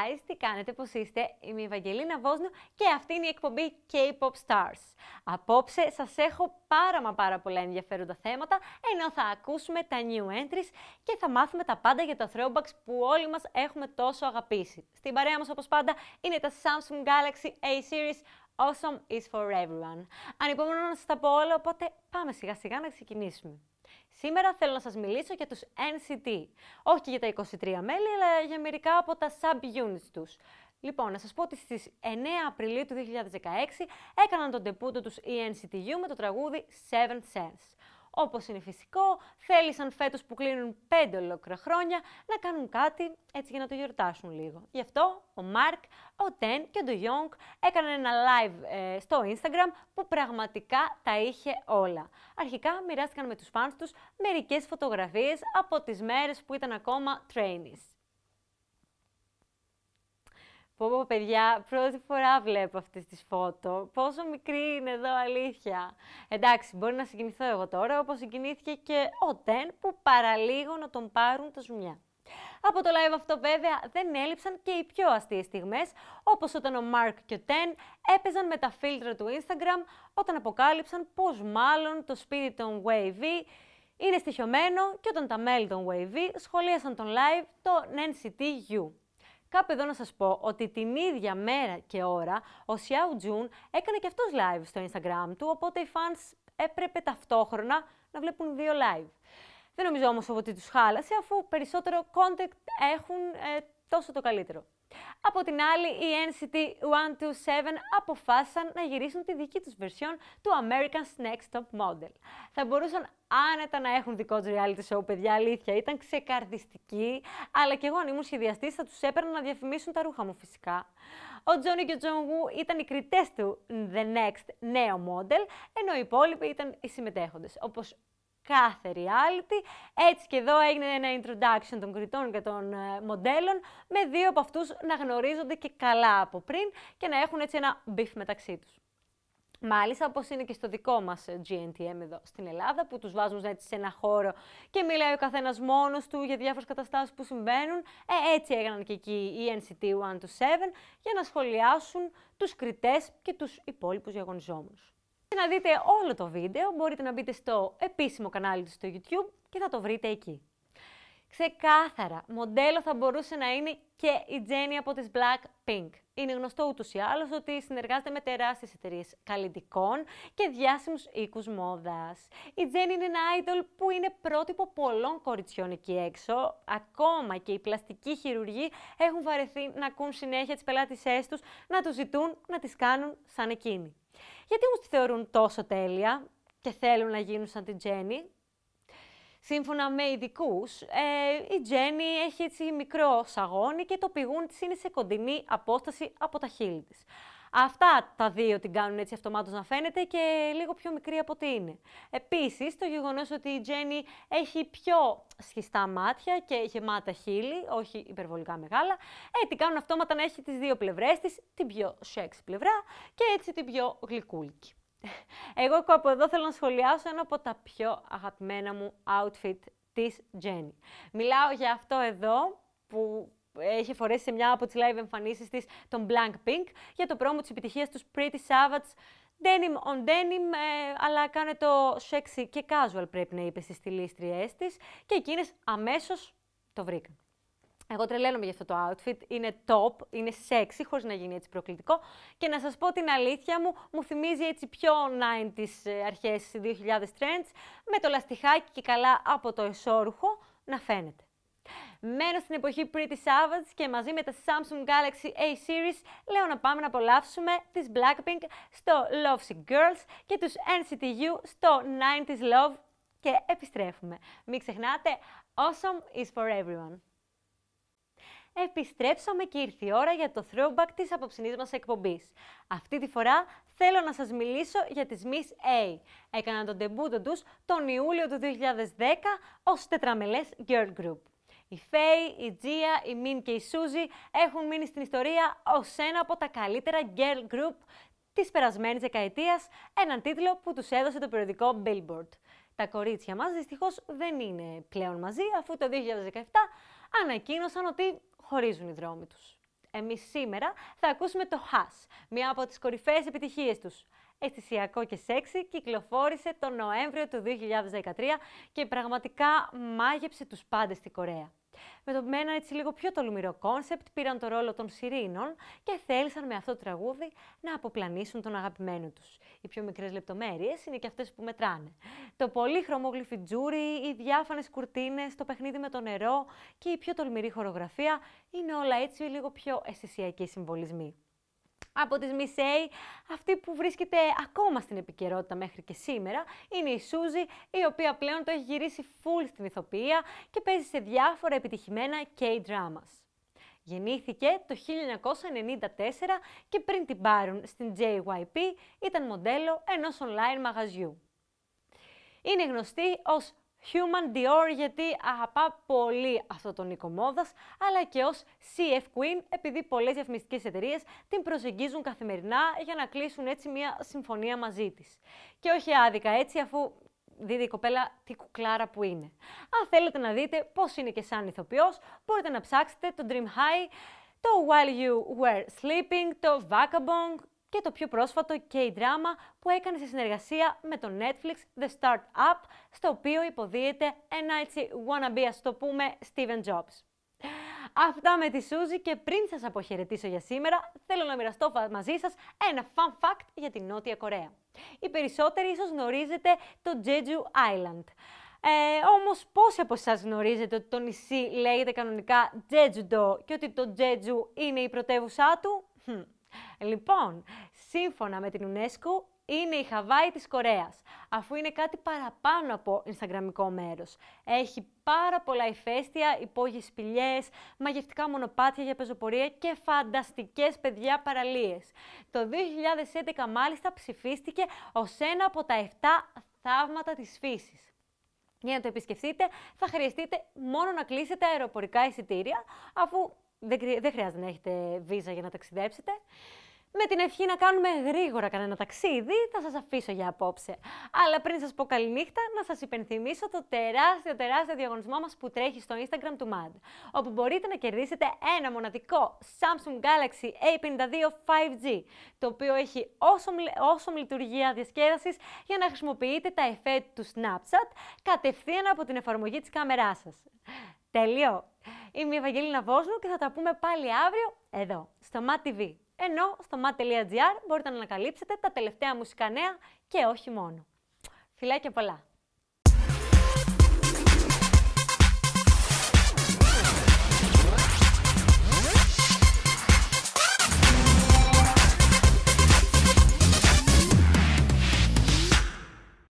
guys, τι κάνετε, πώς είστε, είμαι η Ευαγγελίνα Βόσνου και αυτή είναι η εκπομπή K-Pop Stars. Απόψε σας έχω πάρα μα πάρα πολλά ενδιαφέροντα θέματα, ενώ θα ακούσουμε τα new entries και θα μάθουμε τα πάντα για τα throwbacks που όλοι μας έχουμε τόσο αγαπήσει. Στην παρέα μας όπως πάντα είναι τα Samsung Galaxy A-Series Awesome is for everyone. Ανυπομονώ να σας τα πω όλα, οπότε πάμε σιγά σιγά να ξεκινήσουμε. Σήμερα θέλω να σας μιλήσω για τους NCT. Όχι για τα 23 μέλη, αλλά για μερικά από τα sub-units τους. Λοιπόν, να σας πω ότι στις 9 Απριλίου του 2016 έκαναν τον τεπούτο τους η NCT με το τραγούδι Seven Sense. Όπως είναι φυσικό, θέλησαν φέτος που κλείνουν πέντε ολόκληρα χρόνια να κάνουν κάτι έτσι για να το γιορτάσουν λίγο. Γι' αυτό ο Μάρκ, ο Τεν και ο Ντογιόνγκ έκαναν ένα live ε, στο Instagram που πραγματικά τα είχε όλα. Αρχικά μοιράστηκαν με τους φανς τους μερικές φωτογραφίες από τις μέρες που ήταν ακόμα trainees. Πω πω παιδιά, πρώτη φορά βλέπω αυτές τις φώτο. Πόσο μικρή είναι εδώ αλήθεια. Εντάξει, μπορεί να συγκινηθώ εγώ τώρα, όπως συγκινήθηκε και ο Τεν που παραλίγο να τον πάρουν τα ζουμιά. Από το live αυτό βέβαια δεν έλειψαν και οι πιο αστείες στιγμές, όπως όταν ο Μάρκ και ο Τεν έπαιζαν με τα φίλτρα του Instagram όταν αποκάλυψαν πως μάλλον το σπίτι των Wavy είναι στοιχειωμένο και όταν τα μέλη των Wavy σχολίασαν τον live το NCTU. Κάπου εδώ να σας πω ότι την ίδια μέρα και ώρα ο Σιάου Τζουν έκανε και αυτός live στο Instagram του, οπότε οι fans έπρεπε ταυτόχρονα να βλέπουν δύο live. Δεν νομίζω όμως ότι τους χάλασε, αφού περισσότερο content έχουν ε, τόσο το καλύτερο. Από την άλλη, οι NCT 127 αποφάσισαν να γυρίσουν τη δική τους version του American's Next Top Model. Θα μπορούσαν άνετα να έχουν δικό τους reality show, παιδιά, αλήθεια. Ήταν ξεκαρδιστικοί, αλλά και εγώ αν ήμουν σχεδιαστής θα τους έπαιρνα να διαφημίσουν τα ρούχα μου φυσικά. Ο Τζόνι και ο Γου ήταν οι κριτές του The Next νέο Model, ενώ οι υπόλοιποι ήταν οι συμμετέχοντες, όπως κάθε reality. Έτσι και εδώ έγινε ένα introduction των κριτών και των ε, μοντέλων, με δύο από αυτούς να γνωρίζονται και καλά από πριν και να έχουν έτσι ένα μπιφ μεταξύ τους. Μάλιστα, όπως είναι και στο δικό μας ε, GNTM εδώ στην Ελλάδα, που τους βάζουν έτσι σε ένα χώρο και μιλάει ο καθένας μόνος του για διάφορες καταστάσεις που συμβαίνουν. Ε, έτσι έγιναν και εκεί οι NCT 127 για να σχολιάσουν τους κριτές και τους υπόλοιπους διαγωνιζόμενους να δείτε όλο το βίντεο μπορείτε να μπείτε στο επίσημο κανάλι του στο YouTube και θα το βρείτε εκεί. Ξεκάθαρα, μοντέλο θα μπορούσε να είναι και η Τζένι από τις Blackpink. Είναι γνωστό ούτως ή άλλως ότι συνεργάζεται με τεράστιες εταιρείες καλλιτικών και διάσημους οίκους μόδας. Η Τζέννη είναι ένα idol που είναι πρότυπο πολλών κοριτσιών εκεί έξω. Ακόμα και οι πλαστικοί χειρουργοί έχουν βαρεθεί να ακούν συνέχεια τις πελάτησές τους να τους ζητούν να τις κάνουν σαν εκείνη. Γιατί όμως τη θεωρούν τόσο τέλεια και θέλουν να γίνουν σαν την Τζέννη. Σύμφωνα με ειδικούς, ε, η Τζέννη έχει έτσι μικρό σαγόνι και το πηγούν της είναι σε κοντινή απόσταση από τα χείλη της. Αυτά τα δύο την κάνουν έτσι αυτομάτως να φαίνεται και λίγο πιο μικρή από ό,τι είναι. Επίσης, το γεγονός ότι η Τζέννη έχει πιο σχιστά μάτια και γεμάτα χείλη, όχι υπερβολικά μεγάλα, έτσι ε, την κάνουν αυτόματα να έχει τις δύο πλευρές της, την πιο σεξ πλευρά και έτσι την πιο γλυκούλικη. Εγώ από εδώ θέλω να σχολιάσω ένα από τα πιο αγαπημένα μου outfit της Τζέννη. Μιλάω για αυτό εδώ που έχει φορέσει σε μια από τις live εμφανίσεις της τον Blank Pink για το πρόμο της επιτυχίας τους Pretty Savage Denim on denim, ε, αλλά κάνε το sexy και casual πρέπει να είπε στις στυλίστριές της και εκείνες αμέσως το βρήκαν. Εγώ τρελαίνομαι για αυτό το outfit, είναι top, είναι sexy, χωρίς να γίνει έτσι προκλητικό και να σας πω την αλήθεια μου, μου θυμίζει έτσι πιο 90s ε, αρχές 2000 ε, trends με το λαστιχάκι και καλά από το εσώρουχο να φαίνεται. Μένω στην εποχή Pretty Savage και μαζί με τα Samsung Galaxy A-Series λέω να πάμε να απολαύσουμε τις Blackpink στο Love Sick Girls και τους NCTU στο 90s Love και επιστρέφουμε. Μην ξεχνάτε, awesome is for everyone. Επιστρέψαμε και ήρθε η ώρα για το throwback της απόψινής μας εκπομπής. Αυτή τη φορά θέλω να σας μιλήσω για τις Miss A. Έκαναν τον τεμπούτο τους τον Ιούλιο του 2010 ως τετραμελές girl group. Η Φέη, η Τζία, η Μιν και η Σούζη έχουν μείνει στην ιστορία ως ένα από τα καλύτερα girl group της περασμένης δεκαετίας, έναν τίτλο που τους έδωσε το περιοδικό Billboard. Τα κορίτσια μας δυστυχώς δεν είναι πλέον μαζί, αφού το 2017 ανακοίνωσαν ότι χωρίζουν οι δρόμοι τους. Εμείς σήμερα θα ακούσουμε το Hush, μία από τις κορυφαίες επιτυχίες τους. Αισθησιακό και σεξι κυκλοφόρησε τον Νοέμβριο του 2013 και πραγματικά μάγεψε τους πάντες στην Κορέα με, το, με ένα έτσι λίγο πιο τολμηρό κόνσεπτ πήραν το ρόλο των Σιρήνων και θέλησαν με αυτό το τραγούδι να αποπλανήσουν τον αγαπημένο τους. Οι πιο μικρές λεπτομέρειες είναι και αυτές που μετράνε. Το πολύχρωμο γλυφιτζούρι, οι διάφανες κουρτίνες, το παιχνίδι με το νερό και η πιο τολμηρή χορογραφία είναι όλα έτσι λίγο πιο αισθησιακοί συμβολισμοί. Από τις Miss αυτή που βρίσκεται ακόμα στην επικαιρότητα μέχρι και σήμερα είναι η Σούζη, η οποία πλέον το έχει γυρίσει φουλ στην ηθοποιία και παίζει σε διάφορα επιτυχημένα K-dramas. Γεννήθηκε το 1994 και πριν την πάρουν στην JYP ήταν μοντέλο ενός online μαγαζιού. Είναι γνωστή ως Human Dior γιατί αγαπά πολύ αυτό τον Νίκο Μόδας, αλλά και ως CF Queen επειδή πολλές διαφημιστικές εταιρείες την προσεγγίζουν καθημερινά για να κλείσουν έτσι μια συμφωνία μαζί της. Και όχι άδικα έτσι αφού δίδει η κοπέλα τι κουκλάρα που είναι. Αν θέλετε να δείτε πώς είναι και σαν ηθοποιός, μπορείτε να ψάξετε το Dream High, το While You Were Sleeping, το Vagabond, και το πιο πρόσφατο K-drama που έκανε σε συνεργασία με το Netflix The Start Up, στο οποίο υποδίεται ένα έτσι wannabe, ας το πούμε, Steven Jobs. Αυτά με τη Σούζη και πριν σας αποχαιρετήσω για σήμερα, θέλω να μοιραστώ μαζί σας ένα fun fact για την Νότια Κορέα. Οι περισσότεροι ίσως γνωρίζετε το Jeju Island. Ε, όμως πόσοι από εσάς γνωρίζετε ότι το νησί λέγεται κανονικά Jeju-do και ότι το Jeju είναι η πρωτεύουσά του? Hm. Λοιπόν, σύμφωνα με την UNESCO, είναι η Χαβάη της Κορέας, αφού είναι κάτι παραπάνω από Instagramικό μέρος. Έχει πάρα πολλά ηφαίστεια, υπόγειες σπηλιές, μαγευτικά μονοπάτια για πεζοπορία και φανταστικές παιδιά παραλίες. Το 2011 μάλιστα ψηφίστηκε ως ένα από τα 7 θαύματα της φύσης. Για να το επισκεφτείτε θα χρειαστείτε μόνο να κλείσετε αεροπορικά εισιτήρια, αφού δεν, δεν χρειάζεται να έχετε βίζα για να ταξιδέψετε. Με την ευχή να κάνουμε γρήγορα κανένα ταξίδι, θα σας αφήσω για απόψε. Αλλά πριν σας πω καληνύχτα, να σας υπενθυμίσω το τεράστιο τεράστιο διαγωνισμό μας που τρέχει στο Instagram του MAD, όπου μπορείτε να κερδίσετε ένα μοναδικό Samsung Galaxy A52 5G, το οποίο έχει όσο όσο λειτουργία διασκέδασης για να χρησιμοποιείτε τα εφέ του Snapchat κατευθείαν από την εφαρμογή της κάμεράς σας. Τέλειο! Είμαι η Ευαγγελίνα Βόσνου και θα τα πούμε πάλι αύριο εδώ, στο TV. Ενώ στο mat.gr μπορείτε να ανακαλύψετε τα τελευταία μουσικά νέα και όχι μόνο. Φιλάκια πολλά!